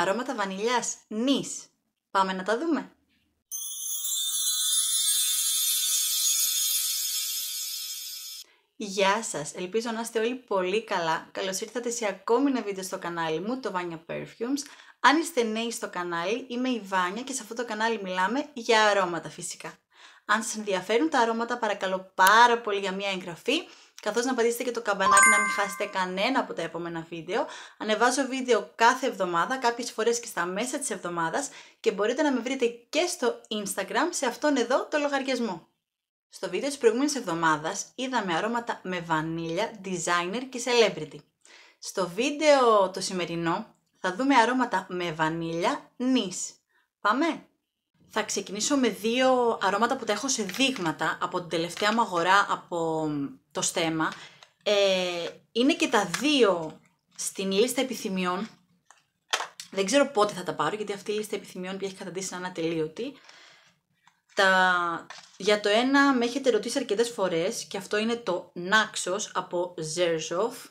Αρώματα βανιλιάς, νης. Πάμε να τα δούμε. Γεια σας, ελπίζω να είστε όλοι πολύ καλά. Καλώς ήρθατε σε ακόμη ένα βίντεο στο κανάλι μου, το Vanya Perfumes. Αν είστε νέοι στο κανάλι, είμαι η Βάνια και σε αυτό το κανάλι μιλάμε για αρώματα φυσικά. Αν σας ενδιαφέρουν τα αρώματα, παρακαλώ πάρα πολύ για μια εγγραφή καθώς να πατήσετε και το καμπανάκι να μην χάσετε κανένα από τα επόμενα βίντεο. Ανεβάζω βίντεο κάθε εβδομάδα, κάποιες φορές και στα μέσα της εβδομάδας και μπορείτε να με βρείτε και στο Instagram σε αυτόν εδώ το λογαριασμό. Στο βίντεο της προηγούμενης εβδομάδας είδαμε αρώματα με βανίλια, designer και celebrity. Στο βίντεο το σημερινό θα δούμε αρώματα με βανίλια, νης. Πάμε! Θα ξεκινήσω με δύο αρώματα που τα έχω σε δείγματα από την τελευταία μου αγορά από το στέμα. Ε, είναι και τα δύο στην λίστα επιθυμιών. Δεν ξέρω πότε θα τα πάρω, γιατί αυτή η λίστα επιθυμιών που έχει καταντήσει σαν ατελείωτη. Τα... Για το ένα με έχετε ρωτήσει αρκετές φορές και αυτό είναι το Naxos από Ζέρζοφ.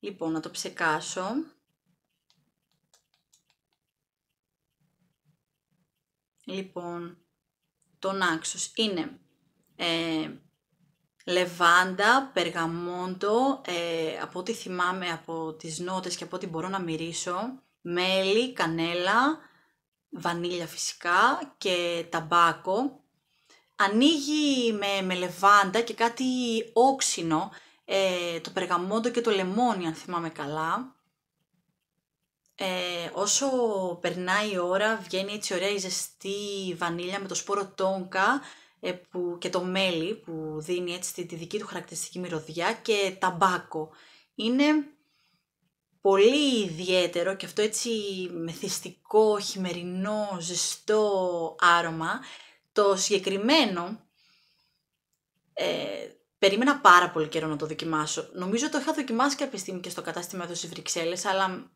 Λοιπόν, να το ψεκάσω. Λοιπόν, τον άξος είναι ε, λεβάντα, περγαμόντο, ε, από ό,τι θυμάμαι από τις νότες και από ό,τι μπορώ να μυρίσω, μέλι, κανέλα, βανίλια φυσικά και ταμπάκο. Ανοίγει με, με λεβάντα και κάτι όξινο, ε, το περγαμόντο και το λεμόνι αν θυμάμαι καλά. Ε, όσο περνάει η ώρα βγαίνει έτσι ωραία η ζεστή βανίλια με το σπόρο τόνκα ε, που, και το μέλι που δίνει έτσι τη, δική του χαρακτηριστική μυρωδιά και ταμπάκο. Είναι πολύ ιδιαίτερο και αυτό έτσι μεθυστικό, χειμερινό, ζεστό άρωμα. Το συγκεκριμένο ε, περίμενα πάρα πολύ καιρό να το δοκιμάσω. Νομίζω το είχα δοκιμάσει κάποια στιγμή και στο κατάστημα εδώ στις Βρυξέλλες, αλλά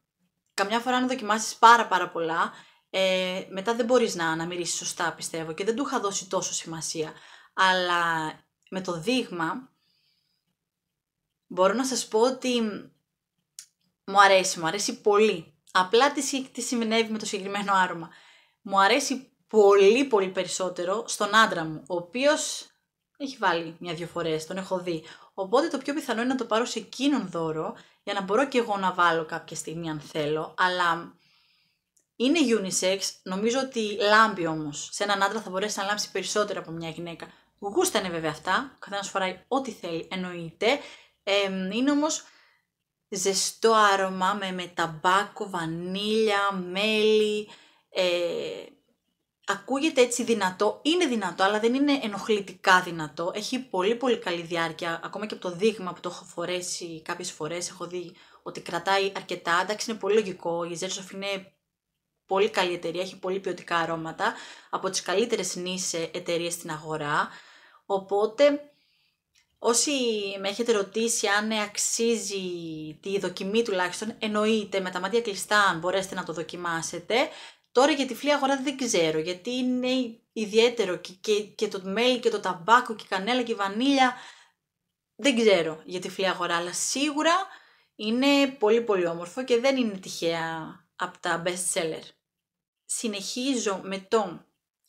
καμιά φορά αν δοκιμάσεις πάρα πάρα πολλά, ε, μετά δεν μπορείς να αναμυρίσεις σωστά πιστεύω και δεν του είχα δώσει τόσο σημασία. Αλλά με το δείγμα μπορώ να σας πω ότι μου αρέσει, μου αρέσει πολύ. Απλά τι, τι με το συγκεκριμένο άρωμα. Μου αρέσει πολύ πολύ περισσότερο στον άντρα μου, ο οποίος έχει βάλει μια-δυο φορές, τον έχω δει, Οπότε το πιο πιθανό είναι να το πάρω σε εκείνον δώρο για να μπορώ και εγώ να βάλω κάποια στιγμή αν θέλω. Αλλά είναι unisex, νομίζω ότι λάμπει όμως. Σε έναν άντρα θα μπορέσει να λάμψει περισσότερο από μια γυναίκα. Γούστα είναι βέβαια αυτά. Ο καθένας φοράει ό,τι θέλει, εννοείται. Ε, είναι όμως ζεστό άρωμα με, με ταμπάκο, βανίλια, μέλι. Ε, ακούγεται έτσι δυνατό, είναι δυνατό, αλλά δεν είναι ενοχλητικά δυνατό. Έχει πολύ πολύ καλή διάρκεια, ακόμα και από το δείγμα που το έχω φορέσει κάποιες φορές, έχω δει ότι κρατάει αρκετά, εντάξει είναι πολύ λογικό, η Ζέρσοφ είναι πολύ καλή εταιρεία, έχει πολύ ποιοτικά αρώματα, από τις καλύτερες νησε εταιρείες στην αγορά, οπότε Όσοι με έχετε ρωτήσει αν αξίζει τη δοκιμή τουλάχιστον, εννοείται με τα μάτια κλειστά αν μπορέσετε να το δοκιμάσετε. Τώρα για τη φλή αγορά δεν ξέρω, γιατί είναι ιδιαίτερο και, και το μέλι και το ταμπάκο και η κανέλα και η βανίλια. Δεν ξέρω για τη φλή αγορά, αλλά σίγουρα είναι πολύ πολύ όμορφο και δεν είναι τυχαία από τα best seller. Συνεχίζω με το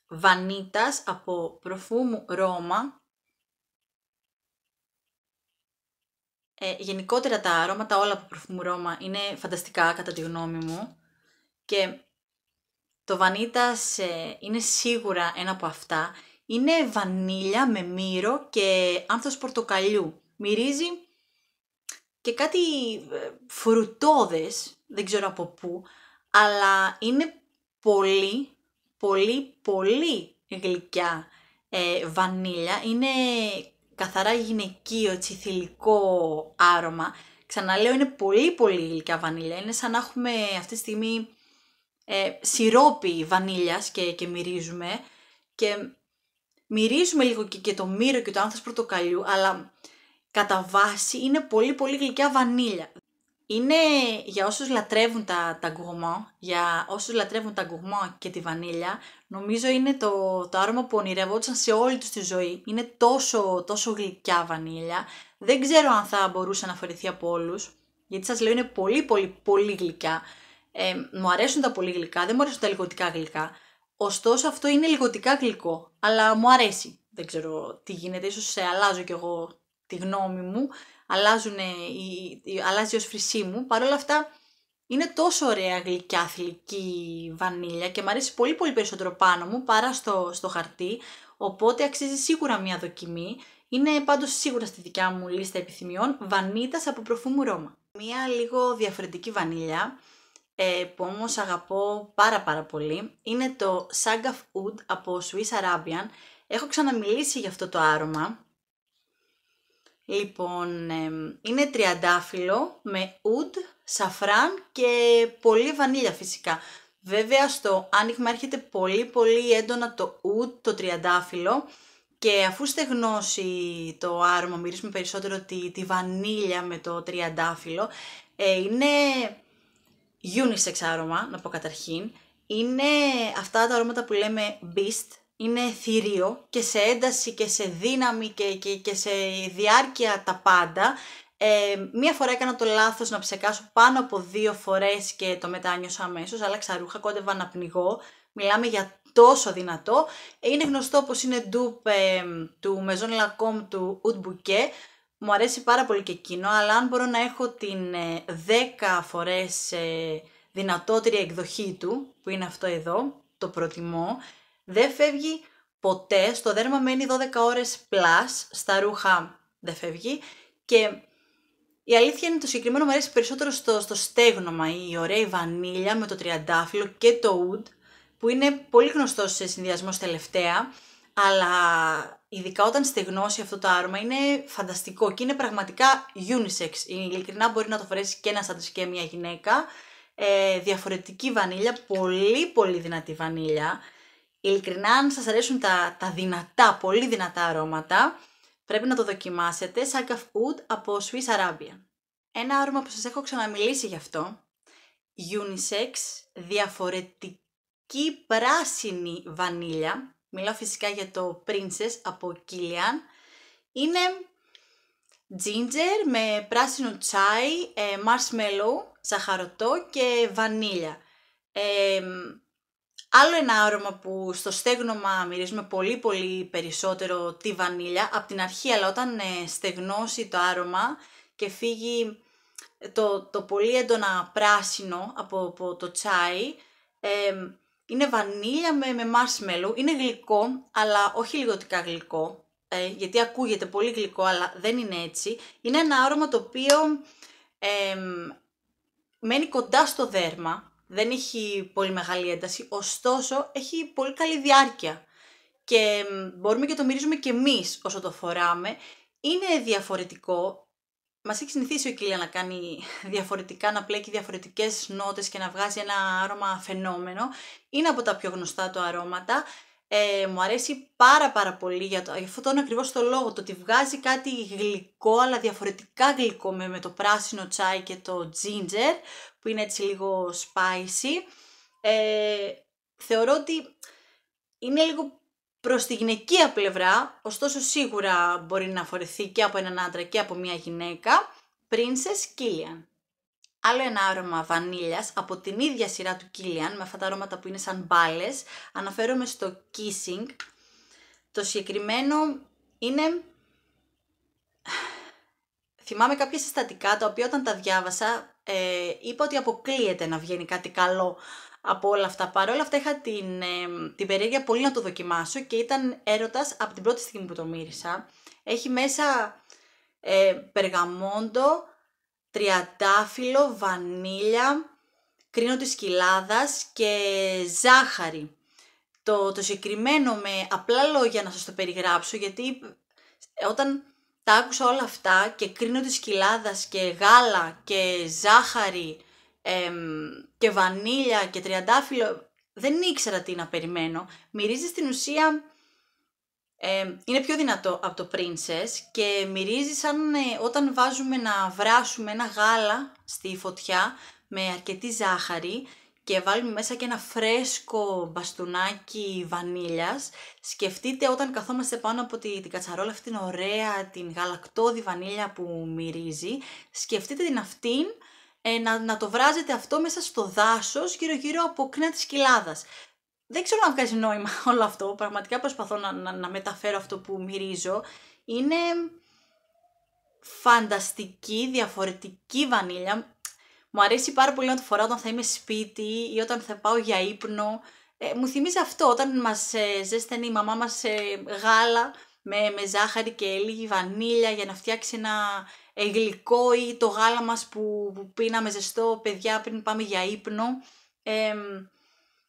Βανίτας από προφούμου Ρώμα. Ε, γενικότερα τα αρώματα όλα από μου Ρώμα είναι φανταστικά κατά τη γνώμη μου και το Vanitas είναι σίγουρα ένα από αυτά. Είναι βανίλια με μύρο και άνθος πορτοκαλιού. Μυρίζει και κάτι ε, φρουτόδες, δεν ξέρω από πού, αλλά είναι πολύ, πολύ, πολύ γλυκιά ε, βανίλια. Είναι καθαρά γυναικείο, τσιθυλικό άρωμα. Ξαναλέω, είναι πολύ πολύ γλυκιά βανίλια. Είναι σαν να έχουμε αυτή τη στιγμή ε, σιρόπι βανίλιας και, και μυρίζουμε και μυρίζουμε λίγο και, το μύρο και το άνθος πρωτοκαλιού, αλλά κατά βάση είναι πολύ πολύ γλυκιά βανίλια. Είναι για όσους λατρεύουν τα, τα γκουγμό, για όσους λατρεύουν τα γκουγμό και τη βανίλια, νομίζω είναι το, το άρωμα που ονειρευόντουσαν σε όλη τους τη ζωή. Είναι τόσο, τόσο γλυκιά βανίλια. Δεν ξέρω αν θα μπορούσε να φορηθεί από όλους, γιατί σας λέω είναι πολύ πολύ πολύ γλυκιά ε, μου αρέσουν τα πολύ γλυκά, δεν μου αρέσουν τα λιγοτικά γλυκά. Ωστόσο αυτό είναι λιγοτικά γλυκό, αλλά μου αρέσει. Δεν ξέρω τι γίνεται, ίσως σε αλλάζω κι εγώ τη γνώμη μου, αλλάζουν, η, η, αλλάζει ως φρυσή μου. Παρ' όλα αυτά είναι τόσο ωραία γλυκιά θηλυκή βανίλια και μου αρέσει πολύ πολύ περισσότερο πάνω μου παρά στο, στο χαρτί, οπότε αξίζει σίγουρα μια δοκιμή. Είναι πάντως σίγουρα στη δικιά μου λίστα επιθυμιών Βανίτα από προφούμου Ρώμα. Μια λίγο διαφορετική βανίλια, ε, που όμως αγαπώ πάρα πάρα πολύ είναι το Sagaf Oud από Swiss Arabian. Έχω ξαναμιλήσει για αυτό το άρωμα. Λοιπόν, είναι τριαντάφυλλο με ουτ, σαφράν και πολύ βανίλια φυσικά. Βέβαια στο άνοιγμα έρχεται πολύ πολύ έντονα το ουτ, το τριαντάφυλλο και αφού στεγνώσει το άρωμα μυρίζουμε περισσότερο τη, τη βανίλια με το τριαντάφυλλο. Ε, είναι unisex άρωμα, να πω καταρχήν. Είναι αυτά τα αρώματα που λέμε beast, είναι θηρίο και σε ένταση και σε δύναμη και, και, και σε διάρκεια τα πάντα. Ε, μία φορά έκανα το λάθος να ψεκάσω πάνω από δύο φορές και το μετάνιωσα αμέσως, άλλαξα ρούχα, κόντευα να πνιγώ. Μιλάμε για τόσο δυνατό. Είναι γνωστό πως είναι ντουπ ε, του Maison Lacombe του Oud Bouquet μου αρέσει πάρα πολύ και εκείνο, αλλά αν μπορώ να έχω την 10 ε, φορές ε, δυνατότερη εκδοχή του, που είναι αυτό εδώ, το προτιμώ, δεν φεύγει ποτέ, στο δέρμα μένει 12 ώρες πλάς, στα ρούχα δεν φεύγει και η αλήθεια είναι το συγκεκριμένο μου αρέσει περισσότερο στο, στο στέγνομα, η ωραία η βανίλια με το τριαντάφυλλο και το ούτ, που είναι πολύ γνωστό σε συνδυασμό τελευταία, αλλά ειδικά όταν στεγνώσει αυτό το άρωμα, είναι φανταστικό και είναι πραγματικά unisex. Ειλικρινά μπορεί να το φορέσει και ένας άντρα και μια γυναίκα. Ε, διαφορετική βανίλια, πολύ πολύ δυνατή βανίλια. Ειλικρινά, αν σας αρέσουν τα, τα δυνατά, πολύ δυνατά αρώματα, πρέπει να το δοκιμάσετε. Sack of Wood από Swiss Arabia. Ένα άρωμα που σας έχω ξαναμιλήσει γι' αυτό. Unisex, διαφορετική πράσινη βανίλια, Μιλάω φυσικά για το Princess από Kilian. Είναι ginger με πράσινο τσάι, ε, marshmallow, ζαχαρωτό και βανίλια. Ε, άλλο ένα άρωμα που στο στέγνομα μυρίζουμε πολύ πολύ περισσότερο τη βανίλια από την αρχή, αλλά όταν ε, στεγνώσει το άρωμα και φύγει το, το πολύ έντονα πράσινο από, το τσάι, είναι βανίλια με, με marshmallow, είναι γλυκό, αλλά όχι λιγοτικά γλυκό, ε, γιατί ακούγεται πολύ γλυκό, αλλά δεν είναι έτσι. Είναι ένα άρωμα το οποίο μένει κοντά στο δέρμα, δεν έχει πολύ μεγάλη ένταση, ωστόσο έχει πολύ καλή διάρκεια. Και μπορούμε και το μυρίζουμε και εμείς όσο το φοράμε. Είναι διαφορετικό, Μας έχει συνηθίσει ο Κίλια να κάνει διαφορετικά, να πλέκει διαφορετικές νότες και να βγάζει ένα άρωμα φαινόμενο. Είναι από τα πιο γνωστά του αρώματα. Ε, μου αρέσει πάρα πάρα πολύ για, το, για αυτόν ακριβώς το λόγο, το ότι βγάζει κάτι γλυκό, αλλά διαφορετικά γλυκό με, με το πράσινο τσάι και το ginger, που είναι έτσι λίγο spicy. Ε, θεωρώ ότι είναι λίγο Προς τη γυναικεία πλευρά, ωστόσο σίγουρα μπορεί να φορεθεί και από έναν άντρα και από μια γυναίκα, Princess Killian. Άλλο ένα άρωμα βανίλιας από την ίδια σειρά του Killian, με αυτά τα αρώματα που είναι σαν μπάλες. αναφέρομαι στο Kissing. Το συγκεκριμένο είναι θυμάμαι κάποια συστατικά τα οποία όταν τα διάβασα ε, είπα ότι αποκλείεται να βγαίνει κάτι καλό από όλα αυτά. Παρόλα αυτά είχα την, ε, την περιέργεια πολύ να το δοκιμάσω και ήταν έρωτας από την πρώτη στιγμή που το μύρισα. Έχει μέσα ε, περγαμόντο, τριαντάφυλλο, βανίλια, κρίνο της κοιλάδας και ζάχαρη. Το, το συγκεκριμένο με απλά λόγια να σας το περιγράψω γιατί ε, όταν τα άκουσα όλα αυτά και κρίνο της κοιλάδας και γάλα και ζάχαρη και βανίλια και τριαντάφυλλο, δεν ήξερα τι να περιμένω. Μυρίζεις στην ουσία, ε, είναι πιο δυνατό από το Princess και μυρίζεις σαν ε, όταν βάζουμε να βράσουμε ένα γάλα στη φωτιά με αρκετή ζάχαρη και βάλουμε μέσα και ένα φρέσκο μπαστούνάκι βανίλιας. Σκεφτείτε όταν καθόμαστε πάνω από τη, την κατσαρόλα αυτήν ωραία, την γαλακτόδη βανίλια που μυρίζει, σκεφτείτε την αυτήν ε, να, να το βράζετε αυτό μέσα στο δάσος γύρω-γύρω από κρίνα της κοιλάδας. Δεν ξέρω να βγάζει νόημα όλο αυτό, πραγματικά προσπαθώ να, να, να μεταφέρω αυτό που μυρίζω. Είναι φανταστική, διαφορετική βανίλια. Μου αρέσει πάρα πολύ να το φοράω όταν θα είμαι σπίτι ή όταν θα πάω για ύπνο. Ε, μου θυμίζει αυτό όταν μας ε, ζέστανε η μαμά μας ε, γάλα με, με ζάχαρη και λίγη βανίλια για να φτιάξει ένα γλυκό ή το γάλα μας που, που πίναμε ζεστό, παιδιά, πριν πάμε για ύπνο. Ε,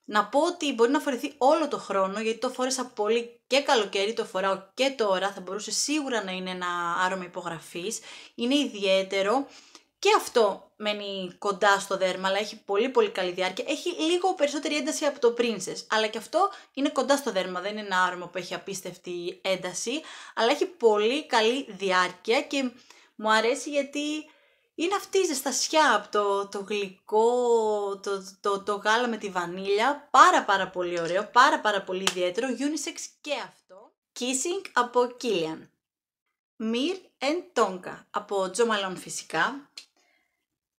να πω ότι μπορεί να φορηθεί όλο το χρόνο, γιατί το φόρεσα πολύ και καλοκαίρι, το φοράω και τώρα, θα μπορούσε σίγουρα να είναι ένα άρωμα υπογραφής. Είναι ιδιαίτερο και αυτό μένει κοντά στο δέρμα, αλλά έχει πολύ πολύ καλή διάρκεια. Έχει λίγο περισσότερη ένταση από το Princess, αλλά και αυτό είναι κοντά στο δέρμα, δεν είναι ένα άρωμα που έχει απίστευτη ένταση, αλλά έχει πολύ καλή διάρκεια και μου αρέσει γιατί είναι αυτή η ζεστασιά από το, γλυκό, το, το, το γάλα με τη βανίλια. Πάρα πάρα πολύ ωραίο, πάρα πάρα πολύ ιδιαίτερο. Unisex και αυτό. Kissing από Killian. Mir and Tonka από Jo φυσικά.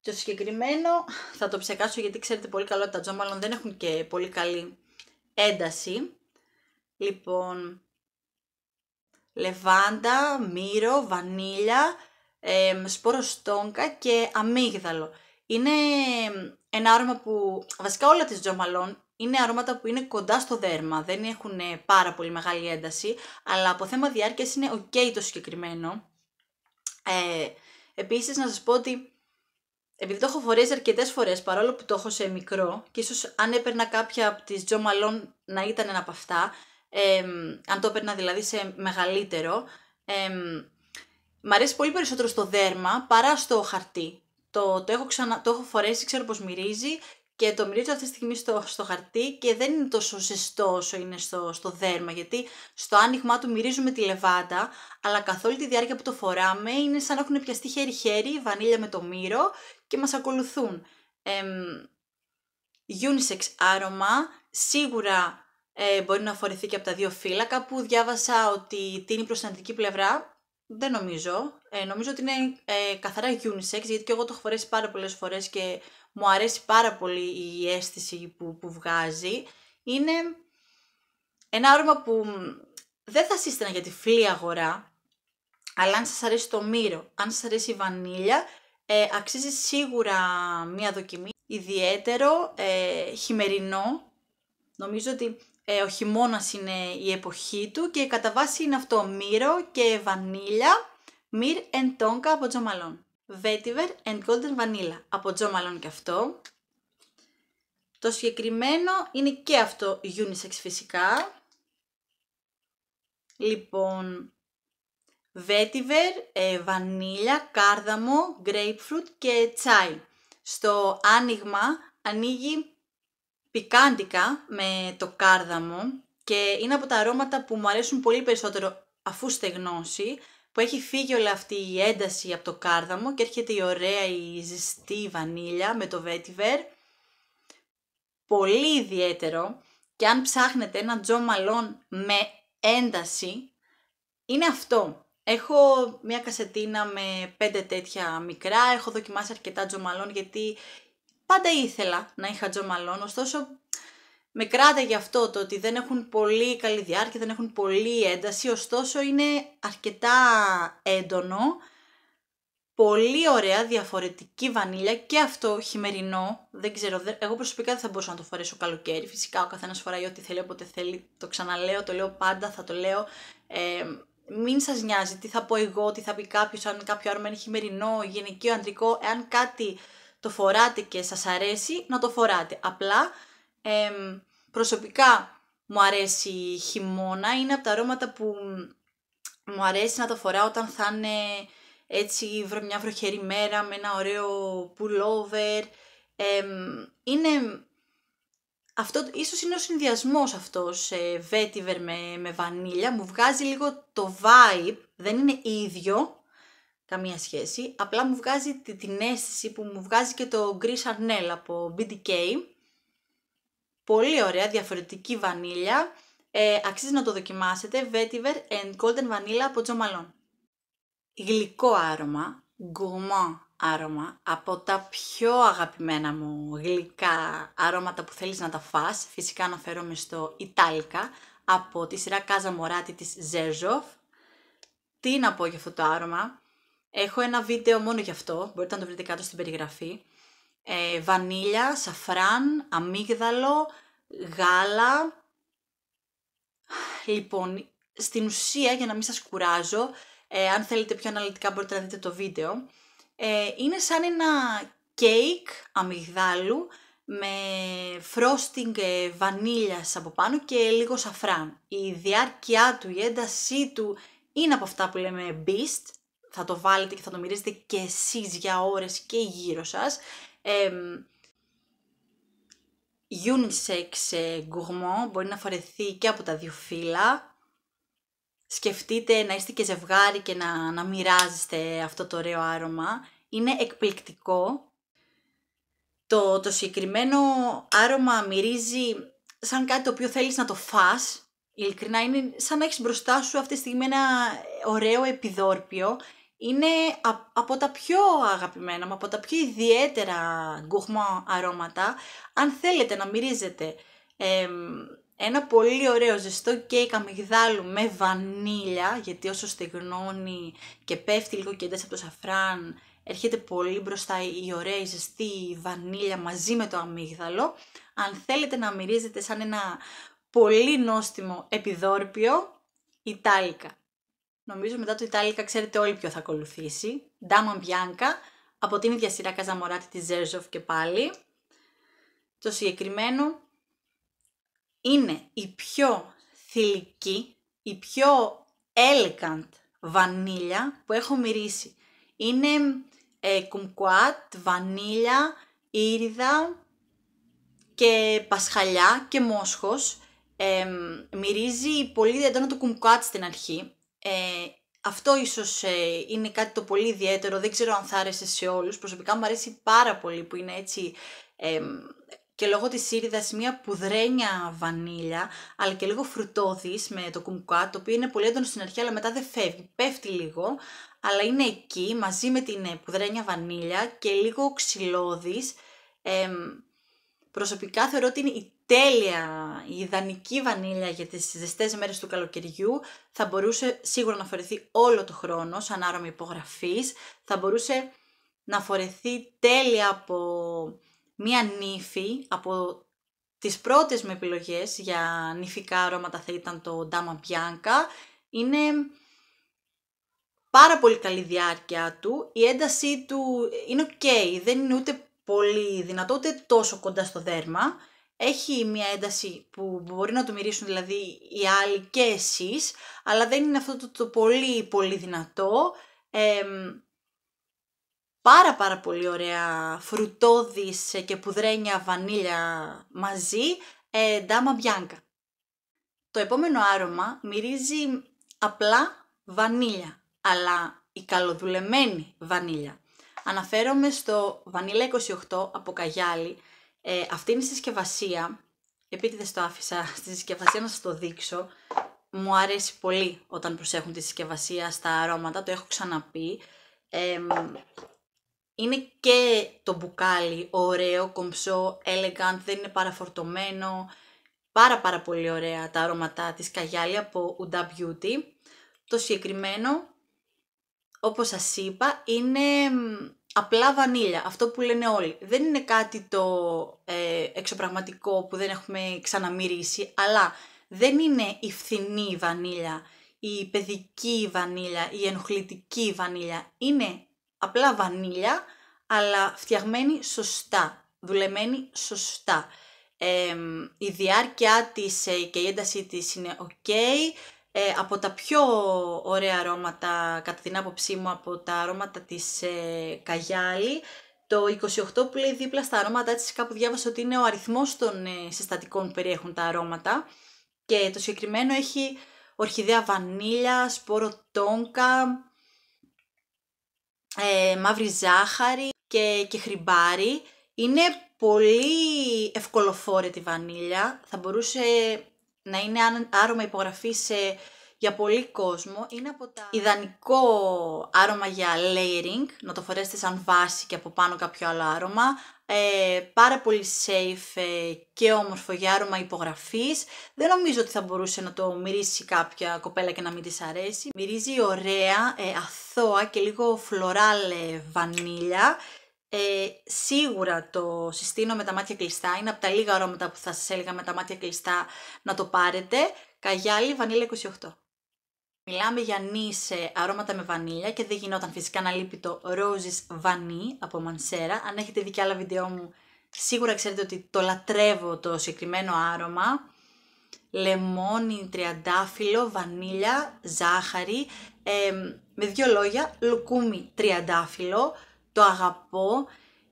Το συγκεκριμένο θα το ψεκάσω γιατί ξέρετε πολύ καλό ότι τα Jo δεν έχουν και πολύ καλή ένταση. Λοιπόν, λεβάντα, μύρο, βανίλια, ε, σπόρος στόγκα και αμύγδαλο. Είναι ένα άρωμα που βασικά όλα τις Τζομαλόν είναι αρώματα που είναι κοντά στο δέρμα, δεν έχουν ε, πάρα πολύ μεγάλη ένταση, αλλά από θέμα διάρκειας είναι ok το συγκεκριμένο. Ε, επίσης να σας πω ότι επειδή το έχω φορέσει αρκετές φορές, παρόλο που το έχω σε μικρό, και ίσως αν έπαιρνα κάποια από τις Τζο να ήταν ένα από αυτά, αν το έπαιρνα δηλαδή σε μεγαλύτερο, Μ' αρέσει πολύ περισσότερο στο δέρμα παρά στο χαρτί. Το, το, έχω, ξανα, το έχω φορέσει, ξέρω πως μυρίζει και το μυρίζω αυτή τη στιγμή στο, στο χαρτί και δεν είναι τόσο ζεστό όσο είναι στο, στο δέρμα γιατί στο άνοιγμά του μυρίζουμε τη λεβάντα αλλά καθ' όλη τη διάρκεια που το φοράμε είναι σαν να έχουν πιαστεί χέρι-χέρι βανίλια με το μύρο και μας ακολουθούν. Ε, unisex άρωμα, σίγουρα ε, μπορεί να φορεθεί και από τα δύο φύλακα που διάβασα ότι τίνει προς την αντική πλευρά δεν νομίζω. Ε, νομίζω ότι είναι ε, καθαρά unisex, γιατί και εγώ το έχω φορέσει πάρα πολλές φορές και μου αρέσει πάρα πολύ η αίσθηση που, που βγάζει. Είναι ένα αρώμα που δεν θα σύστηνα για τη φλή αγορά, αλλά αν σας αρέσει το μύρο, αν σας αρέσει η βανίλια, ε, αξίζει σίγουρα μία δοκιμή. Ιδιαίτερο, ε, χειμερινό. Νομίζω ότι ε, ο χειμώνας είναι η εποχή του και κατά βάση είναι αυτό μύρο και βανίλια, μυρ εν τόνκα από τζομαλόν. βέτιβερ and golden vanilla από τζομαλόν και αυτό. Το συγκεκριμένο είναι και αυτό unisex φυσικά. Λοιπόν, βέτιβερ, ε, βανίλια, κάρδαμο, grapefruit και τσάι. Στο άνοιγμα ανοίγει πικάντικα με το κάρδαμο και είναι από τα αρώματα που μου αρέσουν πολύ περισσότερο αφού στεγνώσει, που έχει φύγει όλη αυτή η ένταση από το κάρδαμο και έρχεται η ωραία η ζεστή βανίλια με το βέτιβερ. Πολύ ιδιαίτερο και αν ψάχνετε ένα Τζο με ένταση, είναι αυτό. Έχω μια κασετίνα με πέντε τέτοια μικρά, έχω δοκιμάσει αρκετά τζομαλόν γιατί Πάντα ήθελα να είχα Τζο ωστόσο με κράτα γι' αυτό το ότι δεν έχουν πολύ καλή διάρκεια, δεν έχουν πολύ ένταση, ωστόσο είναι αρκετά έντονο, πολύ ωραία διαφορετική βανίλια και αυτό χειμερινό, δεν ξέρω, εγώ προσωπικά δεν θα μπορούσα να το φορέσω καλοκαίρι, φυσικά ο καθένας φοράει ό,τι θέλει, όποτε θέλει, το ξαναλέω, το λέω πάντα, θα το λέω, ε, μην σας νοιάζει τι θα πω εγώ, τι θα πει κάποιος, αν κάποιο άρμα είναι χειμερινό, γυναικείο, αντρικό, εάν κάτι το φοράτε και σας αρέσει να το φοράτε. Απλά προσωπικά μου αρέσει χειμώνα, είναι από τα αρώματα που μου αρέσει να το φοράω όταν θα είναι έτσι μια βροχερή μέρα με ένα ωραίο pullover. είναι αυτό, ίσως είναι ο συνδυασμός αυτός ε, vetiver με βανίλια, μου βγάζει λίγο το vibe, δεν είναι ίδιο, καμία σχέση. Απλά μου βγάζει την αίσθηση που μου βγάζει και το Gris Arnel από BDK. Πολύ ωραία, διαφορετική βανίλια. Ε, αξίζει να το δοκιμάσετε. Vetiver and Golden Vanilla από Jo Malone. Γλυκό άρωμα, gourmand άρωμα, από τα πιο αγαπημένα μου γλυκά αρώματα που θέλεις να τα φας. Φυσικά αναφέρομαι στο Ιτάλικα, από τη σειρά Κάζα Μωράτη της Ζέζοφ. Τι να πω για αυτό το άρωμα. Έχω ένα βίντεο μόνο γι' αυτό, μπορείτε να το βρείτε κάτω στην περιγραφή. Ε, βανίλια, σαφράν, αμύγδαλο, γάλα. Λοιπόν, στην ουσία για να μην σας κουράζω, ε, αν θέλετε πιο αναλυτικά μπορείτε να δείτε το βίντεο, ε, είναι σαν ένα κέικ αμυγδάλου με frosting ε, βανίλιας από πάνω και λίγο σαφράν. Η διάρκεια του, η έντασή του είναι από αυτά που λέμε beast, θα το βάλετε και θα το μυρίζετε και εσείς για ώρες και γύρω σας. Ε, unisex Gourmand μπορεί να φορεθεί και από τα δύο φύλλα. Σκεφτείτε να είστε και ζευγάρι και να, να μοιράζεστε αυτό το ωραίο άρωμα. Είναι εκπληκτικό. Το, το συγκεκριμένο άρωμα μυρίζει σαν κάτι το οποίο θέλεις να το φας. Ειλικρινά είναι σαν να έχεις μπροστά σου αυτή τη στιγμή ένα ωραίο επιδόρπιο είναι από τα πιο αγαπημένα μου, από τα πιο ιδιαίτερα γκουχμό αρώματα. Αν θέλετε να μυρίζετε ένα πολύ ωραίο ζεστό κέικ αμυγδάλου με βανίλια, γιατί όσο στεγνώνει και πέφτει λίγο και από το σαφράν, έρχεται πολύ μπροστά η ωραία η ζεστή βανίλια μαζί με το αμύγδαλο. Αν θέλετε να μυρίζετε σαν ένα πολύ νόστιμο επιδόρπιο, Ιτάλικα. Νομίζω μετά το Ιτάλικα ξέρετε όλοι ποιο θα ακολουθήσει. Ντάμα Μπιάνκα, από την ίδια σειρά Καζαμοράτη της Ζέρζοφ και πάλι. Το συγκεκριμένο είναι η πιο θηλυκή, η πιο elegant βανίλια που έχω μυρίσει. Είναι ε, κουμκουάτ, βανίλια, ήριδα και πασχαλιά και μόσχος. μυρίζει πολύ έντονα το κουμκουάτ στην αρχή, ε, αυτό ίσως ε, είναι κάτι το πολύ ιδιαίτερο, δεν ξέρω αν θα άρεσε σε όλους. Προσωπικά μου αρέσει πάρα πολύ που είναι έτσι και λόγω της σύριδας μια πουδρένια βανίλια, αλλά και λίγο φρουτόδης με το κουμκουά, το οποίο είναι πολύ έντονο στην αρχή, αλλά μετά δεν φεύγει, πέφτει λίγο, αλλά είναι εκεί μαζί με την ε, πουδρένια βανίλια και λίγο ξυλώδης. προσωπικά θεωρώ ότι είναι η τέλεια, η ιδανική βανίλια για τις ζεστές μέρες του καλοκαιριού θα μπορούσε σίγουρα να φορεθεί όλο το χρόνο σαν άρωμα υπογραφής, θα μπορούσε να φορεθεί τέλεια από μία νύφη, από τις πρώτες μου επιλογές για νυφικά αρώματα θα ήταν το Dama Bianca, είναι πάρα πολύ καλή διάρκεια του, η έντασή του είναι ok, δεν είναι ούτε πολύ δυνατό, ούτε τόσο κοντά στο δέρμα έχει μια ένταση που μπορεί να το μυρίσουν δηλαδή οι άλλοι και εσείς, αλλά δεν είναι αυτό το, το πολύ πολύ δυνατό. πάρα πάρα πολύ ωραία φρουτόδης και πουδρένια βανίλια μαζί, ε, ντάμα μπιάνκα. Το επόμενο άρωμα μυρίζει απλά βανίλια, αλλά η καλοδουλεμένη βανίλια. Αναφέρομαι στο βανίλα 28 από καγιάλι, ε, αυτή είναι η συσκευασία, επειδή δεν το άφησα στη συσκευασία να σας το δείξω, μου αρέσει πολύ όταν προσέχουν τη συσκευασία στα αρώματα, το έχω ξαναπεί. είναι και το μπουκάλι ωραίο, κομψό, elegant, δεν είναι παραφορτωμένο. Πάρα πάρα πολύ ωραία τα αρώματα της καγιάλη από Uda Beauty. Το συγκεκριμένο, όπως σας είπα, είναι απλά βανίλια, αυτό που λένε όλοι. Δεν είναι κάτι το ε, εξωπραγματικό που δεν έχουμε ξαναμυρίσει, αλλά δεν είναι η φθηνή βανίλια, η παιδική βανίλια, η ενοχλητική βανίλια. Είναι απλά βανίλια, αλλά φτιαγμένη σωστά, δουλεμένη σωστά. η διάρκεια της και ε, η έντασή της είναι ok, ε, από τα πιο ωραία αρώματα, κατά την άποψή μου, από τα αρώματα της ε, καγιάλη. Το 28 που λέει δίπλα στα αρώματα έτσι κάπου διάβασα ότι είναι ο αριθμός των ε, συστατικών που περιέχουν τα αρώματα. Και το συγκεκριμένο έχει ορχιδέα βανίλια, σπόρο τόνκα, ε, μαύρη ζάχαρη και, και χρυμπάρι. Είναι πολύ ευκολοφόρετη βανίλια. Θα μπορούσε να είναι άρωμα υπογραφή για πολύ κόσμο. Είναι από τα ιδανικό άρωμα για layering, να το φορέσετε σαν βάση και από πάνω κάποιο άλλο άρωμα. Ε, πάρα πολύ safe ε, και όμορφο για άρωμα υπογραφής. Δεν νομίζω ότι θα μπορούσε να το μυρίσει κάποια κοπέλα και να μην της αρέσει. Μυρίζει ωραία, ε, αθώα και λίγο φλωράλε βανίλια ε, σίγουρα το συστήνω με τα μάτια κλειστά, είναι από τα λίγα αρώματα που θα σας έλεγα με τα μάτια κλειστά να το πάρετε. Καγιάλι, βανίλια 28. Μιλάμε για σε αρώματα με βανίλια και δεν γινόταν φυσικά να λείπει το Roses Vanille από μανσέρα, Αν έχετε δει και άλλα βίντεό μου, σίγουρα ξέρετε ότι το λατρεύω το συγκεκριμένο άρωμα. Λεμόνι, τριαντάφυλλο, βανίλια, ζάχαρη, ε, με δύο λόγια, λουκούμι, τριαντάφυλλο, το αγαπώ.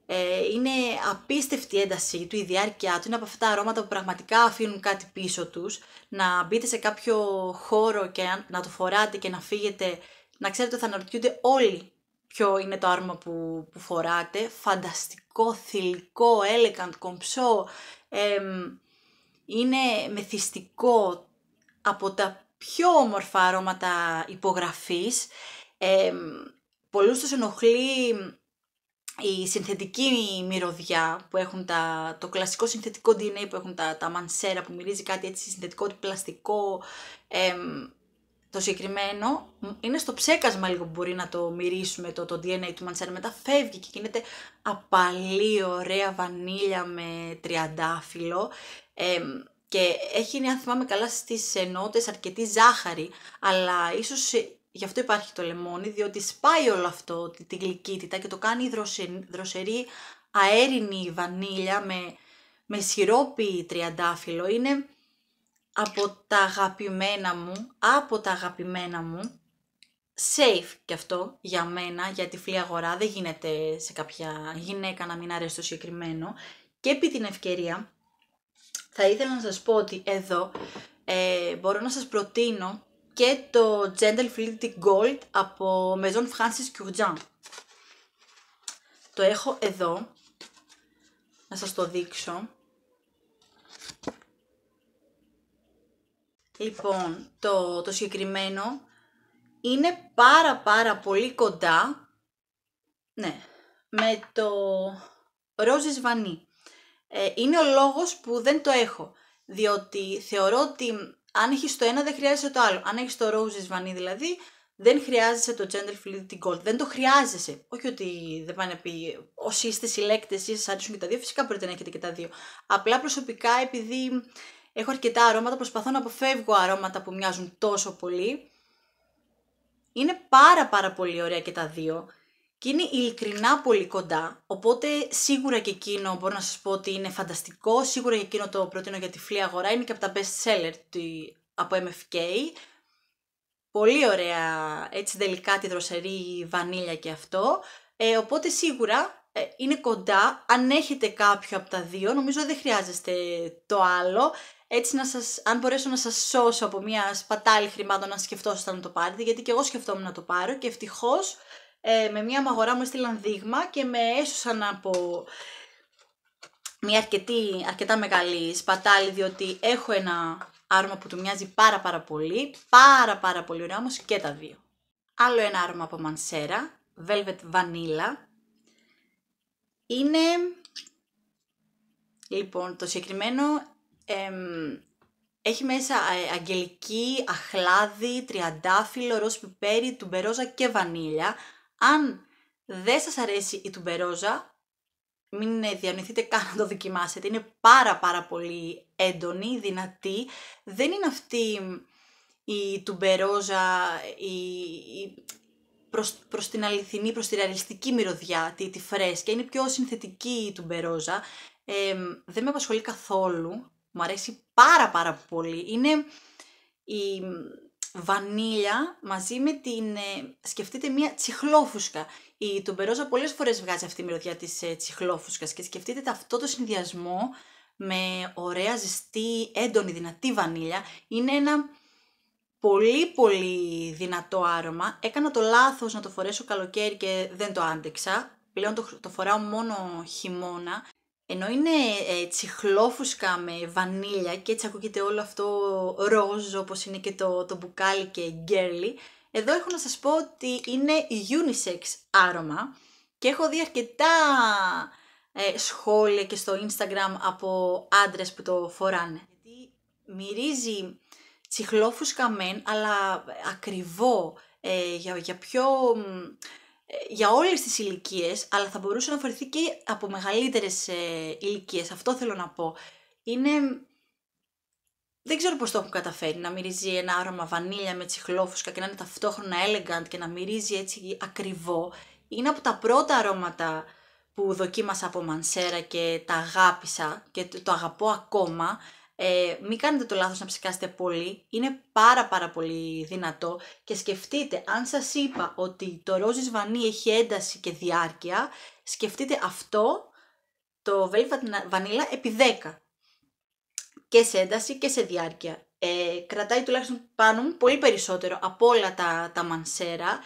Ε, είναι απίστευτη η έντασή του, η διάρκεια του, είναι από αυτά τα αρώματα που πραγματικά αφήνουν κάτι πίσω τους. Να μπείτε σε κάποιο χώρο και να το φοράτε και να φύγετε, να ξέρετε ότι θα αναρωτιούνται όλοι ποιο είναι το άρωμα που, που φοράτε. Φανταστικό, θηλυκό, elegant, κομψό, είναι μεθυστικό από τα πιο όμορφα αρώματα υπογραφής. Ε, πολλούς ενοχλεί η συνθετική μυρωδιά που έχουν τα, το κλασικό συνθετικό DNA που έχουν τα, τα μανσέρα που μυρίζει κάτι έτσι συνθετικό, πλαστικό, το συγκεκριμένο είναι στο ψέκασμα λίγο που μπορεί να το μυρίσουμε το, το DNA του μανσέρα. Μετά φεύγει και γίνεται απαλή, ωραία βανίλια με τριαντάφυλλο. και έχει, αν θυμάμαι καλά, στις νότες αρκετή ζάχαρη, αλλά ίσως Γι' αυτό υπάρχει το λεμόνι, διότι σπάει όλο αυτό τη, γλυκύτητα και το κάνει δροσερή αέρινη βανίλια με, με σιρόπι τριαντάφυλλο. Είναι από τα αγαπημένα μου, από τα αγαπημένα μου, safe κι αυτό για μένα, για τυφλή αγορά. Δεν γίνεται σε κάποια γυναίκα να μην αρέσει το συγκεκριμένο. Και επί την ευκαιρία θα ήθελα να σας πω ότι εδώ ε, μπορώ να σας προτείνω και το Gentle Fielding Gold από Maison Francis Curjan. Το έχω εδώ, να σας το δείξω. Λοιπόν, το, το συγκεκριμένο είναι πάρα πάρα πολύ κοντά, ναι, με το Roses Vanille. Ε, είναι ο λόγος που δεν το έχω, διότι θεωρώ ότι αν έχεις το ένα, δεν χρειάζεσαι το άλλο. Αν έχεις το roses vanilla δηλαδή, δεν χρειάζεσαι το gentle την gold. Δεν το χρειάζεσαι. Όχι ότι δεν πάνε να πει όσοι είστε συλλέκτες ή σας αρέσουν και τα δύο, φυσικά μπορείτε να έχετε και τα δύο. Απλά προσωπικά επειδή έχω αρκετά αρώματα, προσπαθώ να αποφεύγω αρώματα που μοιάζουν τόσο πολύ. Είναι πάρα πάρα πολύ ωραία και τα δύο. Και είναι ειλικρινά πολύ κοντά, οπότε σίγουρα και εκείνο μπορώ να σας πω ότι είναι φανταστικό, σίγουρα και εκείνο το προτείνω για τυφλή αγορά, είναι και από τα best seller από MFK. Πολύ ωραία, έτσι τελικά τη δροσερή βανίλια και αυτό. Ε, οπότε σίγουρα ε, είναι κοντά, αν έχετε κάποιο από τα δύο, νομίζω δεν χρειάζεστε το άλλο. Έτσι να σας, αν μπορέσω να σας σώσω από μια σπατάλη χρημάτων να σκεφτώσετε να το πάρετε, γιατί και εγώ σκεφτόμουν να το πάρω και ευτυχώς. Ε, με μια μαγορά μου έστειλαν δείγμα και με έσωσαν από μια αρκετή, αρκετά μεγάλη σπατάλη διότι έχω ένα άρωμα που του μοιάζει πάρα πάρα πολύ, πάρα πάρα πολύ ωραίο όμως και τα δύο. Άλλο ένα άρωμα από Μανσέρα, Velvet Vanilla. Είναι, λοιπόν, το συγκεκριμένο έχει μέσα ε, αγγελική, αχλάδι, τριαντάφυλλο, ροζ πιπέρι, τουμπερόζα και βανίλια. Αν δεν σας αρέσει η τουμπερόζα, μην ε, διανοηθείτε καν να το δοκιμάσετε. Είναι πάρα πάρα πολύ έντονη, δυνατή. Δεν είναι αυτή η τουμπερόζα, η, προς, προς, την αληθινή, προς τη ρεαλιστική μυρωδιά, τη, τη φρέσκια. Είναι πιο συνθετική η τουμπερόζα. δεν με απασχολεί καθόλου. Μου αρέσει πάρα πάρα πολύ. Είναι η, βανίλια μαζί με την, ε, σκεφτείτε μία τσιχλόφουσκα. Η τουμπερόζα πολλές φορές βγάζει αυτή η μυρωδιά της ε, τσιχλόφουσκας και σκεφτείτε αυτό το συνδυασμό με ωραία ζεστή, έντονη, δυνατή βανίλια. Είναι ένα πολύ πολύ δυνατό άρωμα. Έκανα το λάθος να το φορέσω καλοκαίρι και δεν το άντεξα. Πλέον το, το φοράω μόνο χειμώνα ενώ είναι ε, τσιχλόφουσκα με βανίλια και έτσι ακούγεται όλο αυτό ροζ όπως είναι και το, το μπουκάλι και γκέρλι, εδώ έχω να σας πω ότι είναι unisex άρωμα και έχω δει αρκετά ε, σχόλια και στο Instagram από άντρες που το φοράνε. Γιατί μυρίζει τσιχλόφουσκα μεν, αλλά ακριβό, ε, για, για πιο για όλες τις ηλικίες, αλλά θα μπορούσε να φορηθεί και από μεγαλύτερες ε, ηλικίες. Αυτό θέλω να πω. Είναι... Δεν ξέρω πώς το έχουν καταφέρει να μυρίζει ένα άρωμα βανίλια με τσιχλόφουσκα και να είναι ταυτόχρονα elegant και να μυρίζει έτσι ακριβό. Είναι από τα πρώτα αρώματα που δοκίμασα από Μανσέρα και τα αγάπησα και το αγαπώ ακόμα ε, μην κάνετε το λάθος να ψεκάσετε πολύ, είναι πάρα πάρα πολύ δυνατό και σκεφτείτε, αν σας είπα ότι το ρόζις βανί έχει ένταση και διάρκεια, σκεφτείτε αυτό, το velvet βανίλα επί 10 και σε ένταση και σε διάρκεια. Ε, κρατάει τουλάχιστον πάνω μου πολύ περισσότερο από όλα τα, τα μανσέρα,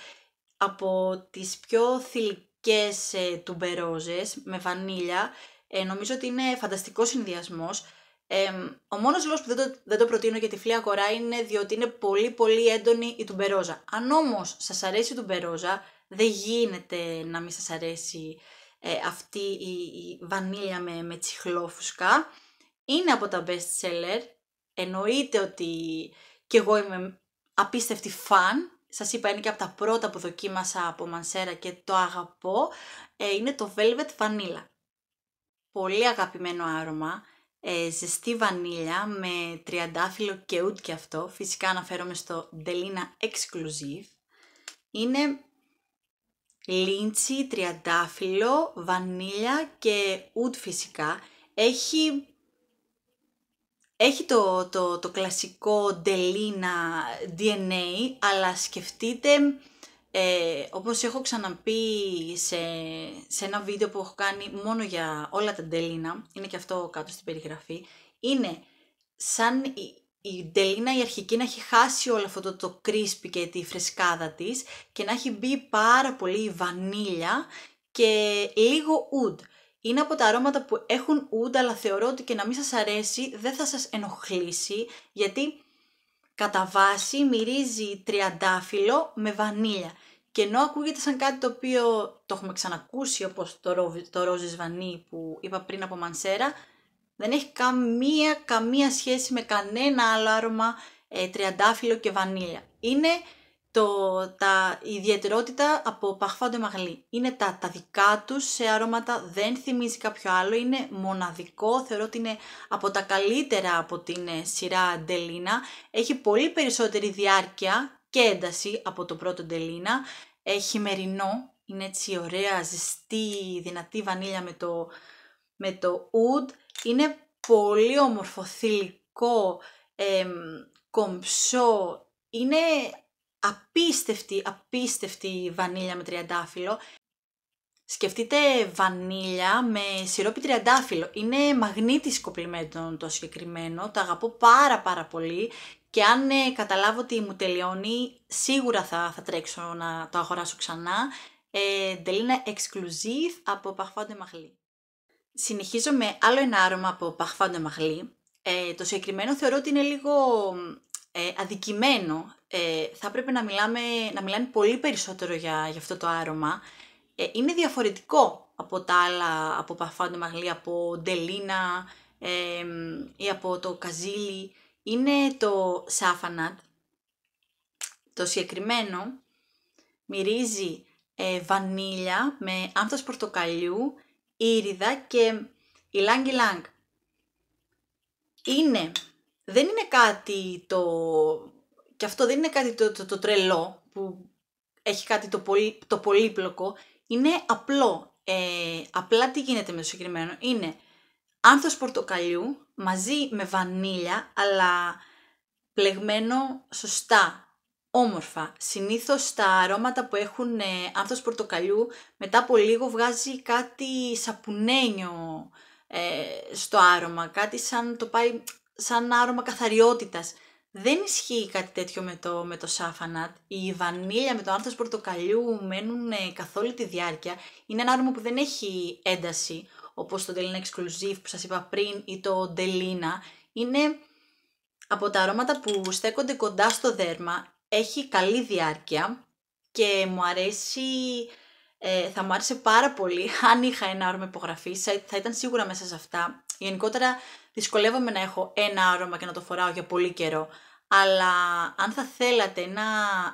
από τις πιο θηλυκές ε, τουμπερόζες με βανίλια. Ε, νομίζω ότι είναι φανταστικός συνδυασμός ο μόνος λόγος που δεν το, δεν το προτείνω για τυφλή αγορά είναι διότι είναι πολύ πολύ έντονη η τουμπερόζα. Αν όμως σας αρέσει η τουμπερόζα, δεν γίνεται να μην σας αρέσει ε, αυτή η, βανίλια με, με τσιχλόφουσκα. Είναι από τα best seller. Εννοείται ότι και εγώ είμαι απίστευτη φαν. Σας είπα, είναι και από τα πρώτα που δοκίμασα από Μανσέρα και το αγαπώ. Ε, είναι το Velvet Vanilla. Πολύ αγαπημένο άρωμα. Ε, ζεστή βανίλια με τριαντάφυλλο και ούτ και αυτό. Φυσικά αναφέρομαι στο Delina Exclusive. Είναι λίντσι, τριαντάφυλλο, βανίλια και ούτ φυσικά. Έχει, έχει το, το, το κλασικό Delina DNA, αλλά σκεφτείτε ε, όπως έχω ξαναπεί σε, σε ένα βίντεο που έχω κάνει μόνο για όλα τα ντελίνα, είναι και αυτό κάτω στην περιγραφή, είναι σαν η, η ντελίνα η αρχική να έχει χάσει όλο αυτό το, το κρίσπι και τη φρεσκάδα της και να έχει μπει πάρα πολύ βανίλια και λίγο ουντ. Είναι από τα αρώματα που έχουν ουντ αλλά θεωρώ ότι και να μην σας αρέσει δεν θα σας ενοχλήσει, γιατί Κατά βάση μυρίζει τριαντάφυλλο με βανίλια. Και ενώ ακούγεται σαν κάτι το οποίο το έχουμε ξανακούσει όπως το, ρο, το βανί που είπα πριν από μανσέρα, δεν έχει καμία, καμία σχέση με κανένα άλλο άρωμα ε, τριαντάφυλλο και βανίλια. Είναι τα η ιδιαιτερότητα από Parfum μαγλί. Είναι τα, τα δικά τους σε αρώματα, δεν θυμίζει κάποιο άλλο, είναι μοναδικό, θεωρώ ότι είναι από τα καλύτερα από την ε, σειρά Ντελίνα. Έχει πολύ περισσότερη διάρκεια και ένταση από το πρώτο Ντελίνα. Έχει ε, μερινό, είναι έτσι ωραία, ζεστή, δυνατή βανίλια με το, με το oud. Είναι πολύ όμορφο, θηλυκό, κομψό, είναι απίστευτη, απίστευτη βανίλια με τριαντάφυλλο. Σκεφτείτε βανίλια με σιρόπι τριαντάφυλλο. Είναι μαγνήτης κοπλιμέντων το συγκεκριμένο, το αγαπώ πάρα πάρα πολύ και αν ε, καταλάβω ότι μου τελειώνει, σίγουρα θα, θα τρέξω να το αγοράσω ξανά. Ε, είναι exclusive από Parfum de Marly. Συνεχίζω με άλλο ένα άρωμα από Parfum de Ε, το συγκεκριμένο θεωρώ ότι είναι λίγο ε, αδικημένο ε, θα έπρεπε να, μιλάμε, να μιλάνε πολύ περισσότερο για, για αυτό το άρωμα. Ε, είναι διαφορετικό από τα άλλα, από Παφάντο Μαγλή, από Ντελίνα ή από το Καζίλι. Είναι το Σάφανατ. Το συγκεκριμένο μυρίζει ε, βανίλια με άνθος πορτοκαλιού, ήριδα και ηλάγκ λάγκ. Είναι, δεν είναι κάτι το και αυτό δεν είναι κάτι το, το, τρελό που έχει κάτι το, πολυ, το πολύπλοκο. Είναι απλό. Ε, απλά τι γίνεται με το συγκεκριμένο. Είναι άνθος πορτοκαλιού μαζί με βανίλια, αλλά πλεγμένο σωστά, όμορφα. Συνήθως τα αρώματα που έχουν ε, άνθος πορτοκαλιού μετά από λίγο βγάζει κάτι σαπουνένιο ε, στο άρωμα, κάτι σαν το πάει σαν άρωμα καθαριότητας. Δεν ισχύει κάτι τέτοιο με το, με το σάφανατ. Η βανίλια με το άνθρωπο πορτοκαλιού μένουν ε, καθ' όλη τη διάρκεια. Είναι ένα άρωμα που δεν έχει ένταση, όπως το Delina Exclusive που σας είπα πριν ή το Delina. Είναι από τα αρώματα που στέκονται κοντά στο δέρμα, έχει καλή διάρκεια και μου αρέσει, ε, θα μου άρεσε πάρα πολύ αν είχα ένα άρωμα υπογραφής, θα ήταν σίγουρα μέσα σε αυτά. Γενικότερα δυσκολεύομαι να έχω ένα άρωμα και να το φοράω για πολύ καιρό. Αλλά αν θα θέλατε ένα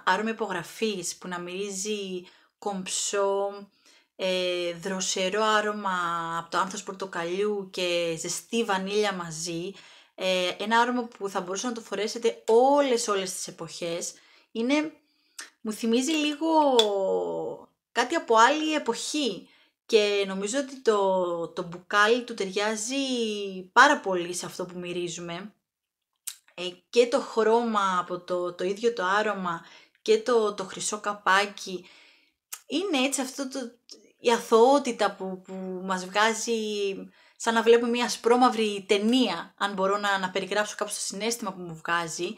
άρωμα υπογραφής που να μυρίζει κομψό, ε, δροσερό άρωμα από το άνθος πορτοκαλιού και ζεστή βανίλια μαζί, ε, ένα άρωμα που θα μπορούσα να το φορέσετε όλες όλες τις εποχές, είναι, μου θυμίζει λίγο κάτι από άλλη εποχή και νομίζω ότι το, το μπουκάλι του ταιριάζει πάρα πολύ σε αυτό που μυρίζουμε ε, και το χρώμα από το, το ίδιο το άρωμα και το, το χρυσό καπάκι είναι έτσι αυτό το, η αθωότητα που, που μας βγάζει σαν να βλέπουμε μια σπρώμαυρη ταινία αν μπορώ να, να περιγράψω κάποιο το συνέστημα που μου βγάζει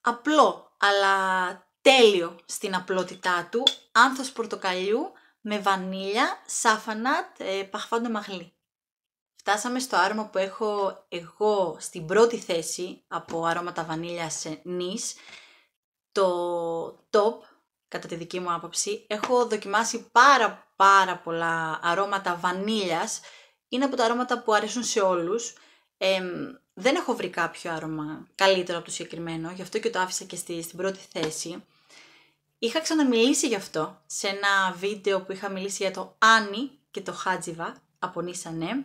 απλό αλλά τέλειο στην απλότητά του, άνθος πορτοκαλιού με βανίλια, σάφανατ, ε, παχφάντο μαγλί. Φτάσαμε στο άρωμα που έχω εγώ στην πρώτη θέση από αρώματα βανίλιας νης, το top, κατά τη δική μου άποψη. Έχω δοκιμάσει πάρα πάρα πολλά αρώματα βανίλιας, είναι από τα αρώματα που αρέσουν σε όλους. δεν έχω βρει κάποιο άρωμα καλύτερο από το συγκεκριμένο, γι' αυτό και το άφησα και στη, στην πρώτη θέση. Είχα ξαναμιλήσει γι' αυτό σε ένα βίντεο που είχα μιλήσει για το Άνι και το Χάτζιβα από Νίσανέ.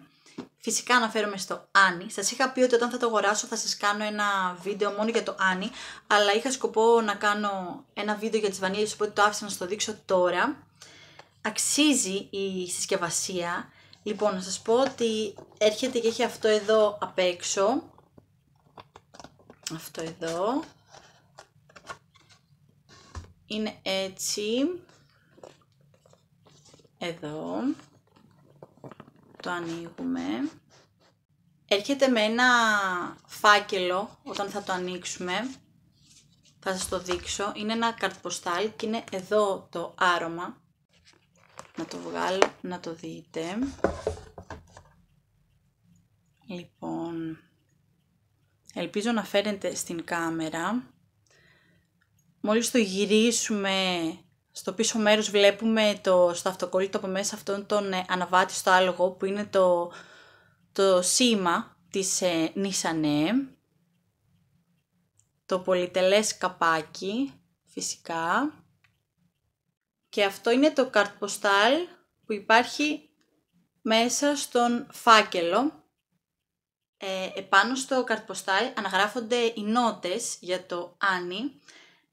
Φυσικά αναφέρομαι στο Άνι. Σας είχα πει ότι όταν θα το αγοράσω θα σας κάνω ένα βίντεο μόνο για το Άνι, αλλά είχα σκοπό να κάνω ένα βίντεο για τις βανίλες, οπότε το άφησα να σας το δείξω τώρα. Αξίζει η συσκευασία. Λοιπόν, να σας πω ότι έρχεται και έχει αυτό εδώ απ' έξω. Αυτό εδώ είναι έτσι, εδώ, το ανοίγουμε. Έρχεται με ένα φάκελο όταν θα το ανοίξουμε, θα σας το δείξω. Είναι ένα καρτποστάλ και είναι εδώ το άρωμα. Να το βγάλω, να το δείτε. Λοιπόν, ελπίζω να φαίνεται στην κάμερα μόλις το γυρίσουμε στο πίσω μέρος βλέπουμε το, στο αυτοκόλλητο από μέσα αυτόν τον ε, αναβάτη στο άλογο που είναι το, το σήμα της ε, Το πολυτελές καπάκι φυσικά. Και αυτό είναι το καρτποστάλ που υπάρχει μέσα στον φάκελο. Ε, επάνω στο καρτποστάλ αναγράφονται οι νότες για το Άνι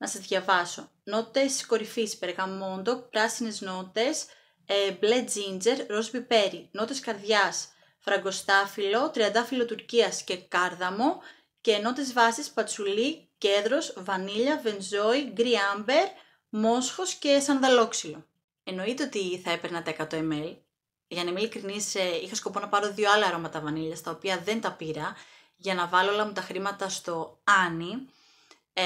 να σα διαβάσω. Νότες κορυφής, περγαμόντο, πράσινες νότες, ε, μπλε τζίντζερ, ροζ πιπέρι, νότες καρδιάς, φραγκοστάφυλλο, τριαντάφυλλο Τουρκίας και κάρδαμο και νότες βάσης, πατσουλί, κέδρος, βανίλια, βενζόι, γκρι άμπερ, μόσχος και σανδαλόξυλο. Εννοείται ότι θα έπαιρνα τα 100 ml. Για να είμαι ειλικρινής, ε, είχα σκοπό να πάρω δύο άλλα αρώματα βανίλια, τα οποία δεν τα πήρα, για να βάλω όλα μου τα χρήματα στο Άνι. Ε,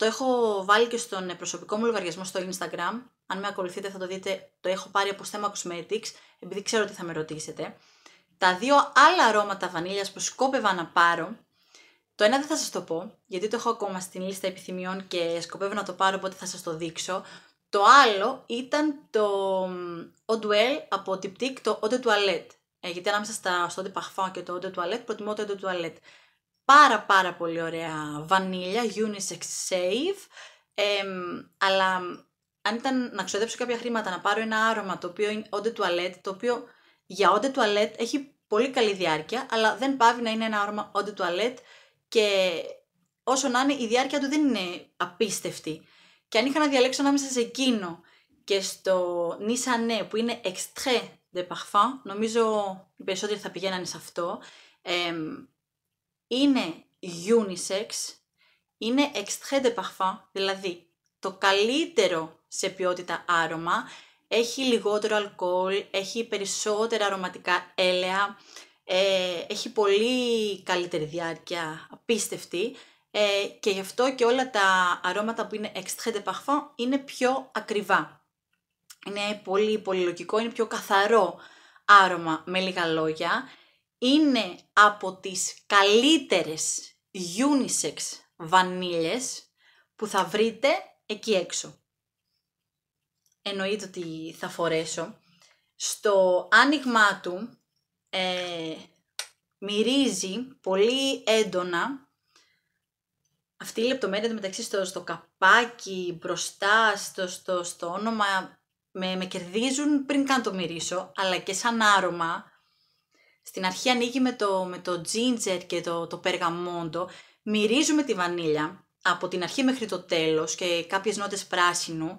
το έχω βάλει και στον προσωπικό μου λογαριασμό στο Instagram. Αν με ακολουθείτε θα το δείτε, το έχω πάρει από θέμα Cosmetics, επειδή ξέρω ότι θα με ρωτήσετε. Τα δύο άλλα αρώματα βανίλιας που σκόπευα να πάρω, το ένα δεν θα σας το πω, γιατί το έχω ακόμα στην λίστα επιθυμιών και σκοπεύω να το πάρω, οπότε θα σας το δείξω. Το άλλο ήταν το Oduel από Tiptic, το «Ode Toilette. Ε, γιατί ανάμεσα στα, στο Parfum και το «Ode Toilette προτιμώ το «Ode Toilette πάρα πάρα πολύ ωραία βανίλια, unisex save. ε, αλλά αν ήταν να ξοδέψω κάποια χρήματα, να πάρω ένα άρωμα το οποίο είναι όντε τουαλέτ, το οποίο για όντε τουαλέτ έχει πολύ καλή διάρκεια, αλλά δεν πάβει να είναι ένα άρωμα όντε τουαλέτ και όσο να είναι η διάρκεια του δεν είναι απίστευτη. Και αν είχα να διαλέξω ανάμεσα σε εκείνο και στο Nissan που είναι extrait de parfum, νομίζω οι περισσότεροι θα πηγαίνανε σε αυτό, ε, είναι unisex, είναι extrait de parfum, δηλαδή το καλύτερο σε ποιότητα άρωμα, έχει λιγότερο αλκοόλ, έχει περισσότερα αρωματικά έλαια, ε, έχει πολύ καλύτερη διάρκεια, απίστευτη ε, και γι' αυτό και όλα τα αρώματα που είναι extrait de parfum είναι πιο ακριβά. Είναι πολύ πολύ λογικό, είναι πιο καθαρό άρωμα με λίγα λόγια είναι από τις καλύτερες unisex βανίλες που θα βρείτε εκεί έξω. Εννοείται ότι θα φορέσω. Στο άνοιγμά του ε, μυρίζει πολύ έντονα αυτή η λεπτομέρεια μεταξύ στο, στο καπάκι, μπροστά, στο, στο, όνομα με, με κερδίζουν πριν καν το μυρίσω, αλλά και σαν άρωμα στην αρχή ανοίγει με το, με το ginger και το, το περγαμόντο, μυρίζουμε τη βανίλια από την αρχή μέχρι το τέλος και κάποιες νότες πράσινου.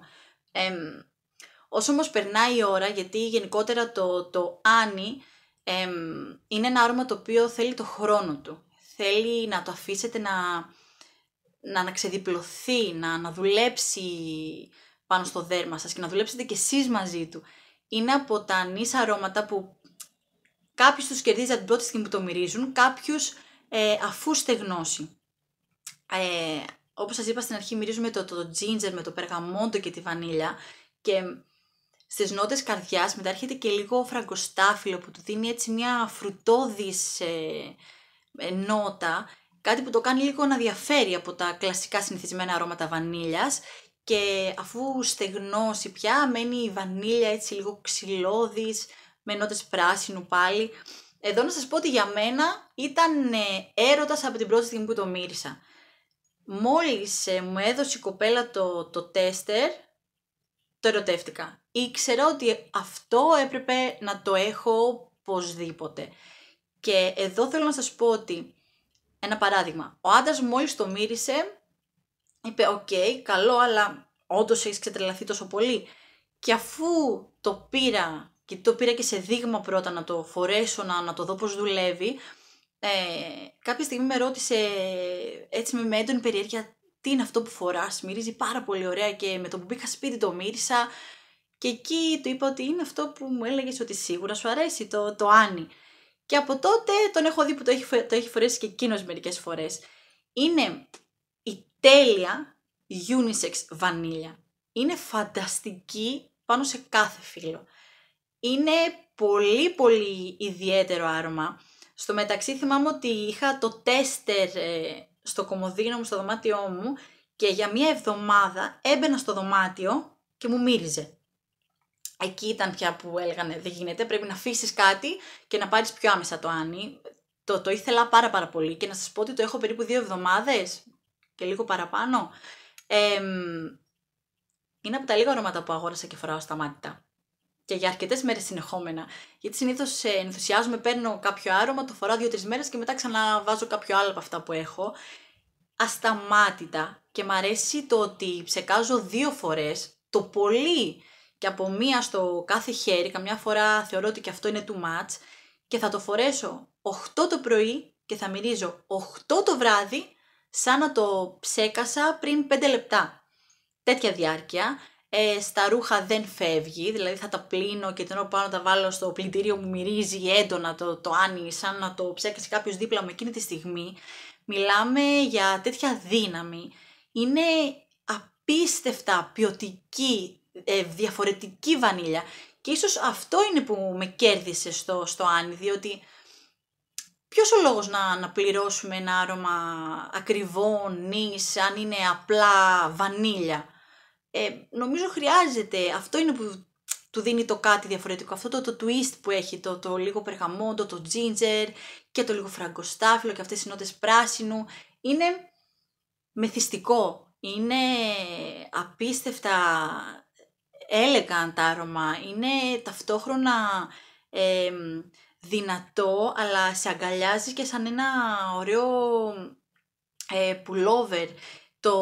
Ε, όσο όμως περνάει η ώρα, γιατί γενικότερα το, το άνι είναι ένα άρωμα το οποίο θέλει το χρόνο του. Θέλει να το αφήσετε να, να, να ξεδιπλωθεί, να, να δουλέψει πάνω στο δέρμα σας και να δουλέψετε κι εσείς μαζί του. Είναι από τα νης αρώματα που Κάποιους τους κερδίζει από την πρώτη στιγμή που το μυρίζουν, κάποιους ε, αφού στεγνώσει. Ε, όπως σας είπα στην αρχή μυρίζουμε το, το, το ginger με το περγαμόντο και τη βανίλια και στις νότες καρδιάς μετά έρχεται και λίγο φραγκοστάφυλλο που του δίνει έτσι μια φρουτόδης ε, ε, νότα κάτι που το κάνει λίγο να διαφέρει από τα κλασικά συνηθισμένα αρώματα βανίλιας και αφού στεγνώσει πια μένει η βανίλια έτσι λίγο ξυλώδης με νότες πράσινου πάλι. Εδώ να σας πω ότι για μένα ήταν ε, έρωτας από την πρώτη στιγμή που το μύρισα. Μόλις ε, μου έδωσε η κοπέλα το, το τέστερ, το ερωτεύτηκα. Ήξερα ότι αυτό έπρεπε να το έχω οπωσδήποτε. Και εδώ θέλω να σας πω ότι, ένα παράδειγμα, ο άντρας μόλις το μύρισε, είπε «Οκ, καλό, αλλά όντως έχεις ξετρελαθεί τόσο πολύ». Και αφού το πήρα και το πήρα και σε δείγμα πρώτα να το φορέσω, να, να το δω πώς δουλεύει, ε, κάποια στιγμή με ρώτησε έτσι με έντονη περιέργεια τι είναι αυτό που φοράς, μυρίζει πάρα πολύ ωραία και με το που μπήκα σπίτι το μύρισα και εκεί του είπα ότι είναι αυτό που μου έλεγες ότι σίγουρα σου αρέσει, το, το Άνι. Και από τότε τον έχω δει που το έχει, το έχει φορέσει και εκείνος μερικές φορές. Είναι η τέλεια unisex βανίλια. Είναι φανταστική πάνω σε κάθε φίλο. Είναι πολύ πολύ ιδιαίτερο άρωμα. Στο μεταξύ θυμάμαι ότι είχα το τέστερ ε, στο κομμωδίνο μου, στο δωμάτιό μου και για μία εβδομάδα έμπαινα στο δωμάτιο και μου μύριζε. Εκεί ήταν πια που έλεγανε δεν γίνεται, πρέπει να αφήσεις κάτι και να πάρεις πιο άμεσα το Άνι. Το, το ήθελα πάρα πάρα πολύ και να σας πω ότι το έχω περίπου δύο εβδομάδες και λίγο παραπάνω. είναι από τα λίγα αρώματα που αγόρασα και φοράω στα μάτια και για αρκετές μέρες συνεχόμενα. Γιατί συνήθως ε, ενθουσιάζομαι, παίρνω κάποιο άρωμα, το φοράω δύο-τρει μέρες και μετά ξαναβάζω κάποιο άλλο από αυτά που έχω. Ασταμάτητα. Και μ' αρέσει το ότι ψεκάζω δύο φορές το πολύ και από μία στο κάθε χέρι. Καμιά φορά θεωρώ ότι και αυτό είναι too much. Και θα το φορέσω 8 το πρωί και θα μυρίζω 8 το βράδυ σαν να το ψέκασα πριν 5 λεπτά. Τέτοια διάρκεια ε, στα ρούχα δεν φεύγει, δηλαδή θα τα πλύνω και την πάνω τα βάλω στο πλυντήριο μου μυρίζει έντονα το, το σαν να το ψέκασε κάποιος δίπλα μου εκείνη τη στιγμή. Μιλάμε για τέτοια δύναμη. Είναι απίστευτα ποιοτική, ε, διαφορετική βανίλια και ίσως αυτό είναι που με κέρδισε στο, στο Άνι, διότι ποιος ο λόγος να, να πληρώσουμε ένα άρωμα ακριβό, νης, αν είναι απλά βανίλια ε, νομίζω χρειάζεται, αυτό είναι που του δίνει το κάτι διαφορετικό, αυτό το, twist που έχει, το, το λίγο περγαμόντο, το ginger και το λίγο φραγκοστάφυλλο και αυτές οι νότες πράσινου, είναι μεθυστικό, είναι απίστευτα έλεγαν τα άρωμα, είναι ταυτόχρονα δυνατό, αλλά σε αγκαλιάζει και σαν ένα ωραίο ε, pullover. Το,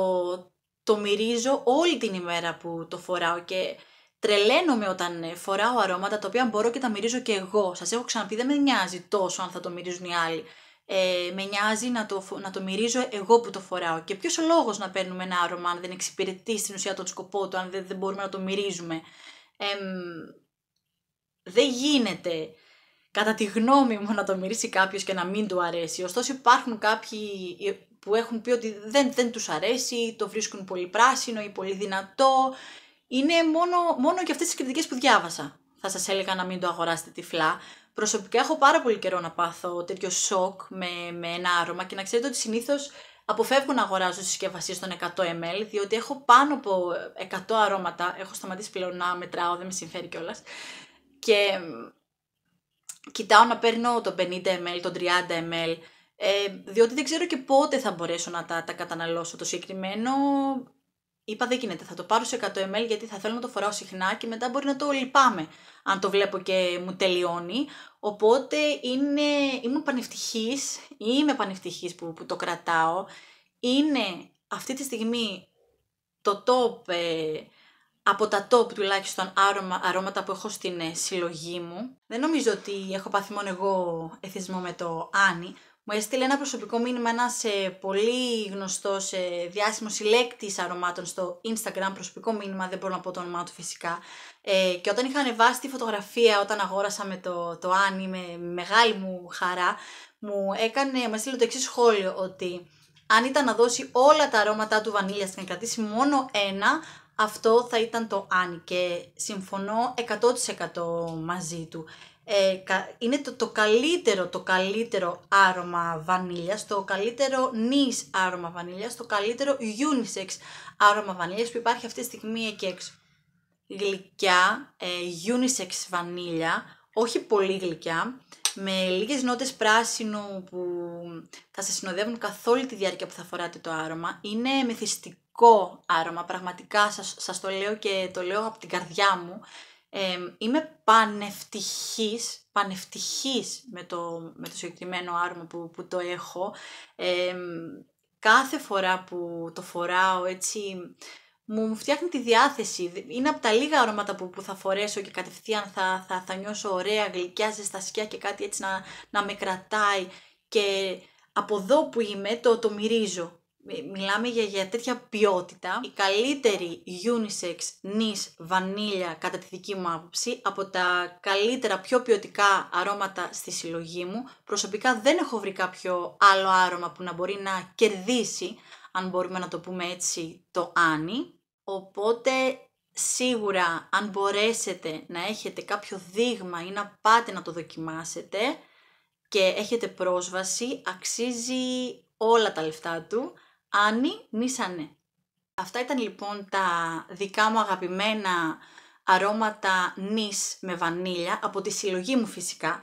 το μυρίζω όλη την ημέρα που το φοράω και τρελαίνομαι όταν ε, φοράω αρώματα τα οποία μπορώ και τα μυρίζω και εγώ. Σας έχω ξαναπεί, δεν με νοιάζει τόσο αν θα το μυρίζουν οι άλλοι. Ε, με νοιάζει να το, να το μυρίζω εγώ που το φοράω. Και ποιος ο λόγος να παίρνουμε ένα άρωμα, αν δεν εξυπηρετεί στην ουσία τον σκοπό του, αν δεν, δεν μπορούμε να το μυρίζουμε. δεν γίνεται κατά τη γνώμη μου να το μυρίσει κάποιος και να μην του αρέσει. Ωστόσο, υπάρχουν κάποιοι ε, που έχουν πει ότι δεν, δεν τους αρέσει, το βρίσκουν πολύ πράσινο ή πολύ δυνατό. Είναι μόνο, μόνο και αυτές τις κριτικές που διάβασα. Θα σας έλεγα να μην το αγοράσετε τυφλά. Προσωπικά έχω πάρα πολύ καιρό να πάθω τέτοιο σοκ με, με ένα άρωμα και να ξέρετε ότι συνήθως αποφεύγω να αγοράζω συσκευασίες των 100 ml, διότι έχω πάνω από 100 αρώματα. Έχω σταματήσει πλέον να μετράω, δεν με συμφέρει κιόλας. Και κοιτάω να παίρνω τον 50 ml, τον 30 ml, ε, διότι δεν ξέρω και πότε θα μπορέσω να τα, τα καταναλώσω το συγκεκριμένο. Είπα δεν γίνεται, θα το πάρω σε 100 ml γιατί θα θέλω να το φοράω συχνά και μετά μπορεί να το λυπάμαι αν το βλέπω και μου τελειώνει. Οπότε είναι, ήμουν πανευτυχής, είμαι πανευτυχής που, που το κρατάω. Είναι αυτή τη στιγμή το top, ε, από τα top τουλάχιστον άρωμα, αρώματα που έχω στην ε, συλλογή μου. Δεν νομίζω ότι έχω πάθει μόνο εγώ εθισμό με το Άνι μου έστειλε ένα προσωπικό μήνυμα ένας ε, πολύ γνωστός ε, διάσημος συλλέκτης αρωμάτων στο Instagram. Προσωπικό μήνυμα, δεν μπορώ να πω το όνομά του φυσικά. Ε, και όταν είχα ανεβάσει τη φωτογραφία όταν αγόρασα με το, το Άνι, με μεγάλη μου χαρά, μου έκανε, μου έστειλε το εξής σχόλιο ότι αν ήταν να δώσει όλα τα αρώματά του βανίλιας και να κρατήσει μόνο ένα, αυτό θα ήταν το Άνι και συμφωνώ 100% μαζί του. Ε, είναι το, το καλύτερο, το καλύτερο άρωμα βανίλιας, το καλύτερο νης άρωμα βανίλιας, το καλύτερο unisex άρωμα βανίλιας που υπάρχει αυτή τη στιγμή εκεί έξω. Γλυκιά, ε, unisex βανίλια, όχι πολύ γλυκιά, με λίγες νότες πράσινου που θα σε συνοδεύουν καθ' όλη τη διάρκεια που θα φοράτε το άρωμα. Είναι μεθυστικό άρωμα, πραγματικά σας, σας το λέω και το λέω από την καρδιά μου είμαι πανευτυχής, πανευτυχής με το, με το συγκεκριμένο άρωμα που, που το έχω. κάθε φορά που το φοράω έτσι μου φτιάχνει τη διάθεση. Είναι από τα λίγα αρώματα που, θα φορέσω και κατευθείαν θα, θα, θα νιώσω ωραία γλυκιά ζεστασιά και κάτι έτσι να, να με κρατάει. Και από εδώ που είμαι το, το μυρίζω μιλάμε για, για τέτοια ποιότητα. Η καλύτερη unisex νης βανίλια κατά τη δική μου άποψη από τα καλύτερα πιο ποιοτικά αρώματα στη συλλογή μου. Προσωπικά δεν έχω βρει κάποιο άλλο άρωμα που να μπορεί να κερδίσει, αν μπορούμε να το πούμε έτσι, το Άνι. Οπότε σίγουρα αν μπορέσετε να έχετε κάποιο δείγμα ή να πάτε να το δοκιμάσετε και έχετε πρόσβαση, αξίζει όλα τα λεφτά του. Άνι, νίσανε. Αυτά ήταν λοιπόν τα δικά μου αγαπημένα αρώματα νης με βανίλια, από τη συλλογή μου φυσικά.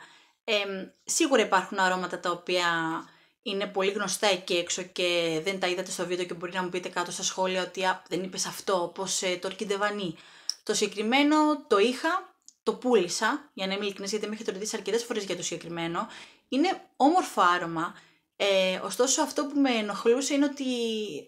σίγουρα υπάρχουν αρώματα τα οποία είναι πολύ γνωστά εκεί έξω και δεν τα είδατε στο βίντεο και μπορεί να μου πείτε κάτω στα σχόλια ότι α, δεν είπες αυτό, πώς ε, το ορκιντεβανί. Το συγκεκριμένο το είχα, το πούλησα, για να είμαι ειλικρινής γιατί με έχετε ρωτήσει αρκετές φορές για το συγκεκριμένο. Είναι όμορφο άρωμα, ε, ωστόσο αυτό που με ενοχλούσε είναι ότι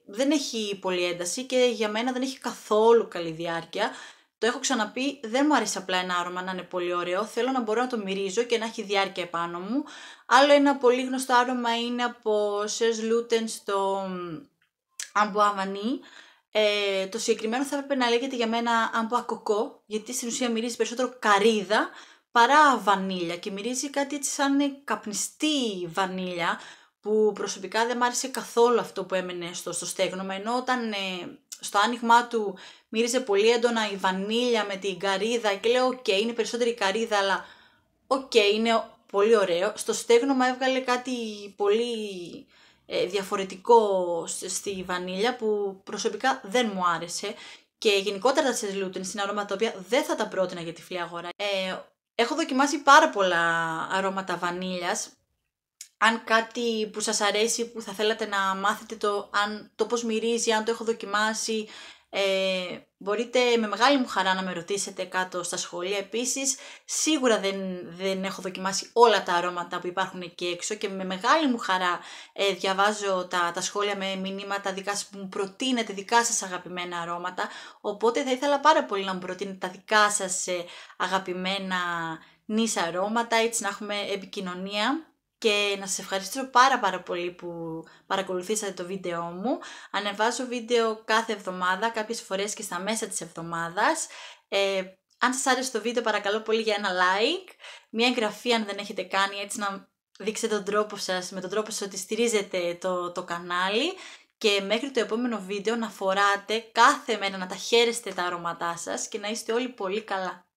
δεν έχει πολύ ένταση και για μένα δεν έχει καθόλου καλή διάρκεια. Το έχω ξαναπεί, δεν μου αρέσει απλά ένα άρωμα να είναι πολύ ωραίο, θέλω να μπορώ να το μυρίζω και να έχει διάρκεια επάνω μου. Άλλο ένα πολύ γνωστό άρωμα είναι από Σερς Λούτεν στο Αμπουαβανί. Ε, το συγκεκριμένο θα έπρεπε να λέγεται για μένα Ακοκό γιατί στην ουσία μυρίζει περισσότερο καρύδα παρά βανίλια και μυρίζει κάτι έτσι σαν καπνιστή βανίλια που προσωπικά δεν μ' άρεσε καθόλου αυτό που έμενε στο, στο στέγνομα, ενώ όταν ε, στο άνοιγμά του μύριζε πολύ έντονα η βανίλια με την καρύδα και λέω οκ, είναι περισσότερη καρίδα καρύδα, αλλά οκ, είναι πολύ ωραίο. Στο στέγνομα έβγαλε κάτι πολύ ε, διαφορετικό στη βανίλια που προσωπικά δεν μου άρεσε και γενικότερα τα σεζλούτεν στην αρώματα τα οποία δεν θα τα πρότεινα για τη φλή αγορά. Ε, έχω δοκιμάσει πάρα πολλά αρώματα βανίλιας αν κάτι που σας αρέσει, που θα θέλατε να μάθετε το, αν, το πώς μυρίζει, αν το έχω δοκιμάσει, ε, μπορείτε με μεγάλη μου χαρά να με ρωτήσετε κάτω στα σχόλια. Επίσης, σίγουρα δεν, δεν έχω δοκιμάσει όλα τα αρώματα που υπάρχουν εκεί έξω και με μεγάλη μου χαρά ε, διαβάζω τα, τα σχόλια με μηνύματα δικά σας που μου προτείνετε δικά σας αγαπημένα αρώματα. Οπότε θα ήθελα πάρα πολύ να μου προτείνετε τα δικά σας ε, αγαπημένα νης αρώματα, έτσι να έχουμε επικοινωνία και να σας ευχαριστήσω πάρα πάρα πολύ που παρακολουθήσατε το βίντεο μου. Ανεβάζω βίντεο κάθε εβδομάδα, κάποιες φορές και στα μέσα της εβδομάδας. Ε, αν σας άρεσε το βίντεο παρακαλώ πολύ για ένα like, μια εγγραφή αν δεν έχετε κάνει έτσι να δείξετε τον τρόπο σας, με τον τρόπο σας ότι στηρίζετε το, το κανάλι και μέχρι το επόμενο βίντεο να φοράτε κάθε μέρα να τα χαίρεστε τα αρώματά σας και να είστε όλοι πολύ καλά.